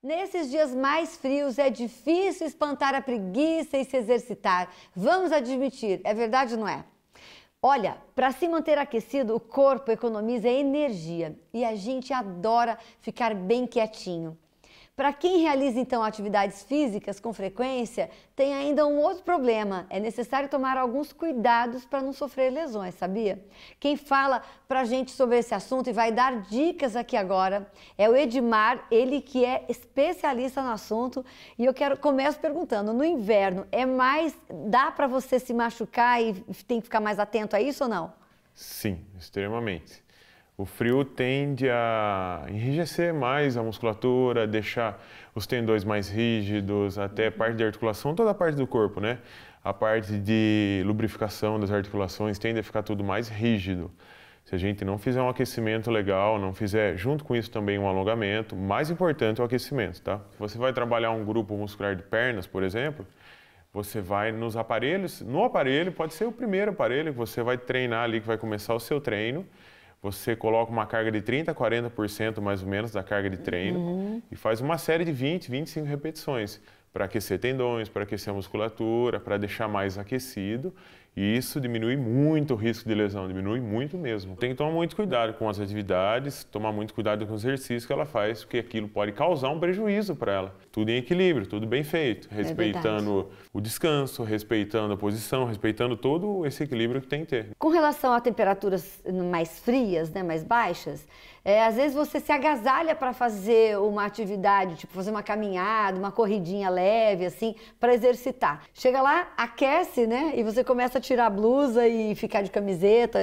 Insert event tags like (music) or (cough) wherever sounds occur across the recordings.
Nesses dias mais frios é difícil espantar a preguiça e se exercitar. Vamos admitir, é verdade ou não é? Olha, para se manter aquecido, o corpo economiza energia e a gente adora ficar bem quietinho. Para quem realiza então atividades físicas com frequência, tem ainda um outro problema. É necessário tomar alguns cuidados para não sofrer lesões, sabia? Quem fala para a gente sobre esse assunto e vai dar dicas aqui agora é o Edmar, ele que é especialista no assunto. E eu quero começo perguntando: no inverno é mais dá para você se machucar e tem que ficar mais atento a isso ou não? Sim, extremamente. O frio tende a enrijecer mais a musculatura, deixar os tendões mais rígidos, até parte da articulação, toda a parte do corpo, né? A parte de lubrificação das articulações tende a ficar tudo mais rígido. Se a gente não fizer um aquecimento legal, não fizer junto com isso também um alongamento, mais importante é o aquecimento, tá? Se você vai trabalhar um grupo muscular de pernas, por exemplo, você vai nos aparelhos, no aparelho, pode ser o primeiro aparelho que você vai treinar ali, que vai começar o seu treino, você coloca uma carga de 30%, 40% mais ou menos da carga de treino uhum. e faz uma série de 20, 25 repetições para aquecer tendões, para aquecer a musculatura, para deixar mais aquecido. E isso diminui muito o risco de lesão, diminui muito mesmo. Tem que tomar muito cuidado com as atividades, tomar muito cuidado com o exercício que ela faz, porque aquilo pode causar um prejuízo para ela. Tudo em equilíbrio, tudo bem feito, é respeitando é o descanso, respeitando a posição, respeitando todo esse equilíbrio que tem que ter. Com relação a temperaturas mais frias, né, mais baixas, é, às vezes você se agasalha para fazer uma atividade, tipo fazer uma caminhada, uma corridinha leve leve, assim, para exercitar. Chega lá, aquece, né? E você começa a tirar a blusa e ficar de camiseta.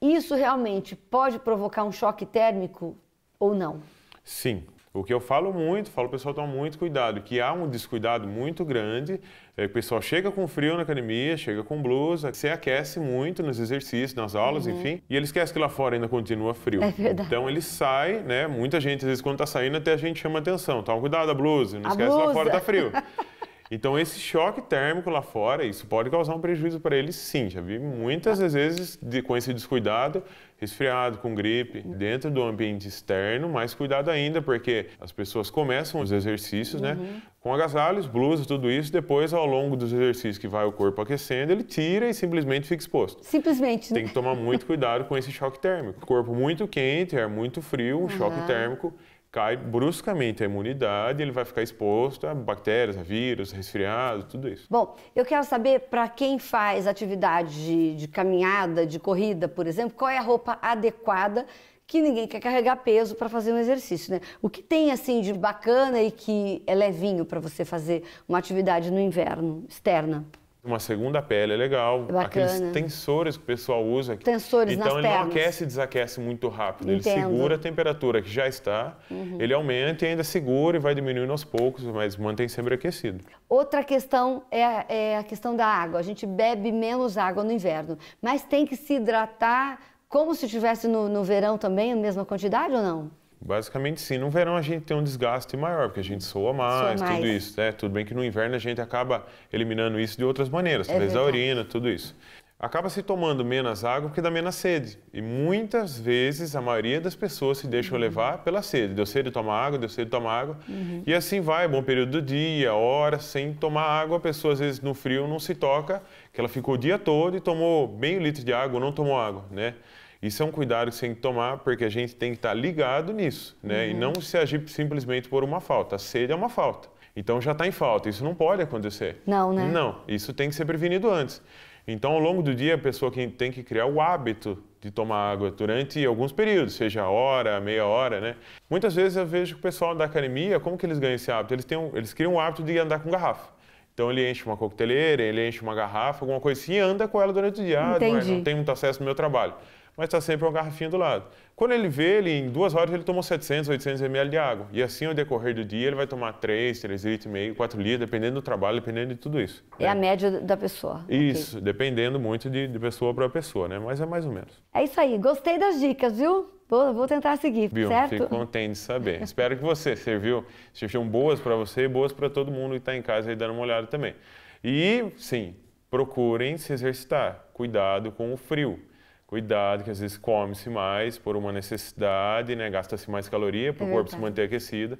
Isso realmente pode provocar um choque térmico ou não? Sim, o que eu falo muito, falo pessoal tomar muito cuidado, que há um descuidado muito grande. É, o pessoal chega com frio na academia, chega com blusa, se aquece muito nos exercícios, nas aulas, uhum. enfim, e ele esquece que lá fora ainda continua frio. É verdade. Então ele sai, né? Muita gente às vezes quando tá saindo até a gente chama atenção. Toma cuidado a blusa, não a esquece blusa. lá fora tá frio. (laughs) Então, esse choque térmico lá fora, isso pode causar um prejuízo para eles, sim. Já vi muitas tá. vezes, de, com esse descuidado, resfriado, com gripe, uhum. dentro do ambiente externo, mais cuidado ainda, porque as pessoas começam os exercícios, né, uhum. né? Com agasalhos, blusas, tudo isso, depois, ao longo dos exercícios que vai o corpo aquecendo, ele tira e simplesmente fica exposto. Simplesmente, né? Tem que tomar muito cuidado com esse choque térmico. Corpo muito quente, ar muito frio, um uhum. choque térmico cai bruscamente a imunidade, ele vai ficar exposto a bactérias, a vírus, resfriado, tudo isso. Bom, eu quero saber para quem faz atividade de, de caminhada, de corrida, por exemplo, qual é a roupa adequada que ninguém quer carregar peso para fazer um exercício, né? O que tem assim de bacana e que é levinho para você fazer uma atividade no inverno externa? Uma segunda pele é legal. É bacana. Aqueles tensores que o pessoal usa. Tensores então, nas ele não aquece e desaquece muito rápido. Entendo. Ele segura a temperatura que já está, uhum. ele aumenta e ainda segura e vai diminuindo aos poucos, mas mantém sempre aquecido. Outra questão é, é a questão da água. A gente bebe menos água no inverno, mas tem que se hidratar como se estivesse no, no verão também, a mesma quantidade ou não? Basicamente sim. No verão a gente tem um desgaste maior, porque a gente soa mais, soa mais. tudo isso. Né? Tudo bem que no inverno a gente acaba eliminando isso de outras maneiras, através talvez a urina, tudo isso. Acaba se tomando menos água porque dá menos sede. E muitas vezes a maioria das pessoas se deixam uhum. levar pela sede. Deu sede, toma água, deu sede, toma água. Uhum. E assim vai, bom período do dia, horas, sem tomar água. A pessoa às vezes no frio não se toca, que ela ficou o dia todo e tomou meio litro de água, não tomou água, né? Isso é um cuidado que você tem que tomar, porque a gente tem que estar ligado nisso, né? Uhum. E não se agir simplesmente por uma falta. A sede é uma falta. Então já está em falta. Isso não pode acontecer. Não, né? Não. Isso tem que ser prevenido antes. Então, ao longo do dia, a pessoa que tem que criar o hábito de tomar água durante alguns períodos, seja a hora, meia hora, né? Muitas vezes eu vejo que o pessoal da academia, como que eles ganham esse hábito? Eles, têm um, eles criam o hábito de andar com garrafa. Então ele enche uma coqueteleira, ele enche uma garrafa, alguma coisa assim, e anda com ela durante o dia. Ah, não, é, não tem muito acesso no meu trabalho mas está sempre uma garrafinha do lado. Quando ele vê, ele, em duas horas ele tomou 700, 800 ml de água. E assim, ao decorrer do dia, ele vai tomar 3, 3 litros e meio, 4 litros, dependendo do trabalho, dependendo de tudo isso. É, a média da pessoa. Isso, okay. dependendo muito de, de pessoa para pessoa, né? Mas é mais ou menos. É isso aí. Gostei das dicas, viu? Vou, vou tentar seguir, certo? Fico contente de saber. Espero que você serviu, sejam boas para você e boas para todo mundo que está em casa aí dando uma olhada também. E, sim, procurem se exercitar. Cuidado com o frio. Cuidado, que às vezes come-se mais por uma necessidade, né? Gasta-se mais caloria para o é corpo se manter aquecido.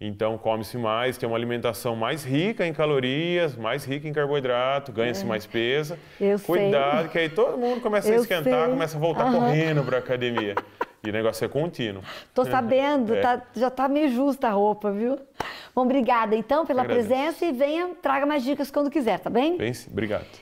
Então, come-se mais, tem uma alimentação mais rica em calorias, mais rica em carboidrato, ganha-se é. mais peso. Eu Cuidado, sei. que aí todo mundo começa Eu a esquentar, sei. começa a voltar uhum. correndo para a academia. E o negócio é contínuo. Tô sabendo, (laughs) é. tá, já tá meio justa a roupa, viu? Bom, obrigada então pela Agradeço. presença e venha, traga mais dicas quando quiser, tá bem? Bem, obrigado.